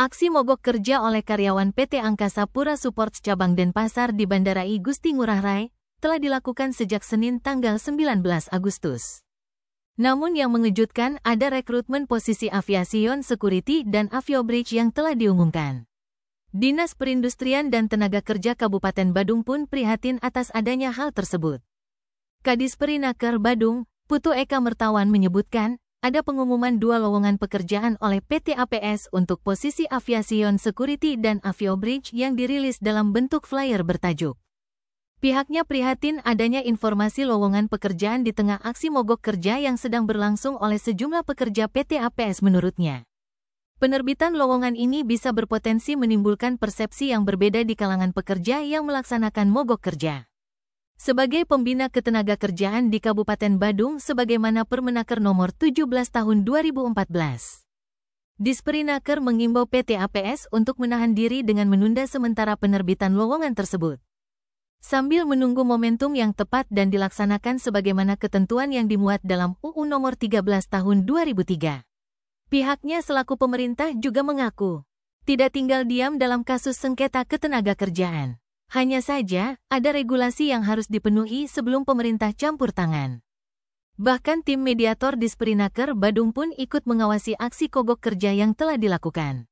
Aksi mogok kerja oleh karyawan PT Angkasa Pura Support Cabang Denpasar di Bandara I Gusti Ngurah Rai telah dilakukan sejak Senin tanggal 19 Agustus. Namun yang mengejutkan ada rekrutmen posisi aviation security dan aviobridge yang telah diumumkan. Dinas Perindustrian dan Tenaga Kerja Kabupaten Badung pun prihatin atas adanya hal tersebut. Kadis Perinaker Badung, Putu Eka Mertawan menyebutkan, ada pengumuman dua lowongan pekerjaan oleh PT APS untuk posisi Aviation Security dan Avio Bridge yang dirilis dalam bentuk flyer bertajuk. Pihaknya prihatin adanya informasi lowongan pekerjaan di tengah aksi mogok kerja yang sedang berlangsung oleh sejumlah pekerja PT APS menurutnya. Penerbitan lowongan ini bisa berpotensi menimbulkan persepsi yang berbeda di kalangan pekerja yang melaksanakan mogok kerja sebagai pembina ketenaga kerjaan di Kabupaten Badung sebagaimana Permenaker nomor 17 tahun 2014. Disperinaker mengimbau PT APS untuk menahan diri dengan menunda sementara penerbitan lowongan tersebut. Sambil menunggu momentum yang tepat dan dilaksanakan sebagaimana ketentuan yang dimuat dalam UU nomor 13 tahun 2003. Pihaknya selaku pemerintah juga mengaku tidak tinggal diam dalam kasus sengketa ketenaga kerjaan. Hanya saja, ada regulasi yang harus dipenuhi sebelum pemerintah campur tangan. Bahkan tim mediator di Sprinaker Badung pun ikut mengawasi aksi kogok kerja yang telah dilakukan.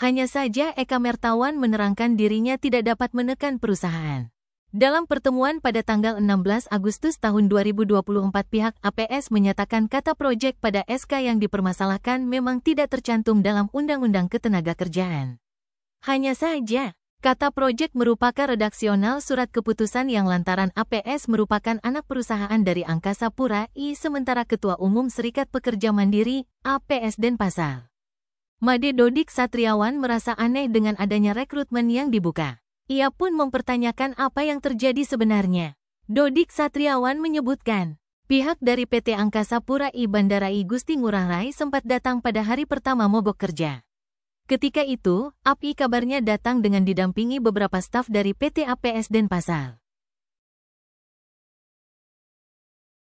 Hanya saja Eka Mertawan menerangkan dirinya tidak dapat menekan perusahaan. Dalam pertemuan pada tanggal 16 Agustus tahun 2024 pihak APS menyatakan kata proyek pada SK yang dipermasalahkan memang tidak tercantum dalam Undang-Undang Ketenagakerjaan. Hanya saja, Kata proyek merupakan redaksional surat keputusan yang lantaran APS merupakan anak perusahaan dari Angkasa Pura I sementara Ketua Umum Serikat Pekerja Mandiri APS Denpasar. Made Dodik Satriawan merasa aneh dengan adanya rekrutmen yang dibuka. Ia pun mempertanyakan apa yang terjadi sebenarnya. Dodik Satriawan menyebutkan, pihak dari PT Angkasa Pura I Bandara I Gusti Ngurah Rai sempat datang pada hari pertama mogok kerja. Ketika itu, API kabarnya datang dengan didampingi beberapa staf dari PT APS Denpasar.